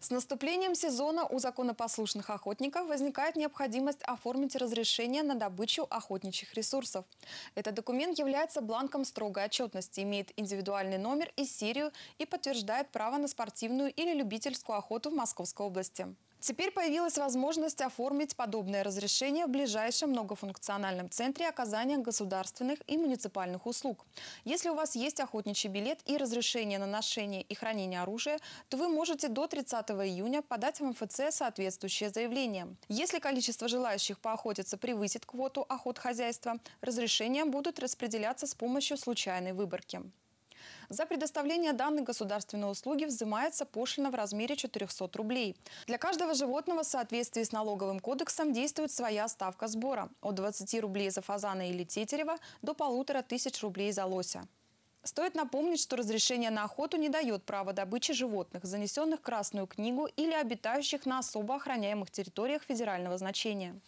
С наступлением сезона у законопослушных охотников возникает необходимость оформить разрешение на добычу охотничьих ресурсов. Этот документ является бланком строгой отчетности, имеет индивидуальный номер и серию и подтверждает право на спортивную или любительскую охоту в Московской области. Теперь появилась возможность оформить подобное разрешение в ближайшем многофункциональном центре оказания государственных и муниципальных услуг. Если у вас есть охотничий билет и разрешение на ношение и хранение оружия, то вы можете до 30 июня подать в МФЦ соответствующее заявление. Если количество желающих поохотиться превысит квоту охот хозяйства, разрешения будут распределяться с помощью случайной выборки. За предоставление данной государственной услуги взимается пошлина в размере 400 рублей. Для каждого животного в соответствии с налоговым кодексом действует своя ставка сбора – от 20 рублей за фазана или тетерева до полутора тысяч рублей за лося. Стоит напомнить, что разрешение на охоту не дает права добычи животных, занесенных в Красную книгу или обитающих на особо охраняемых территориях федерального значения.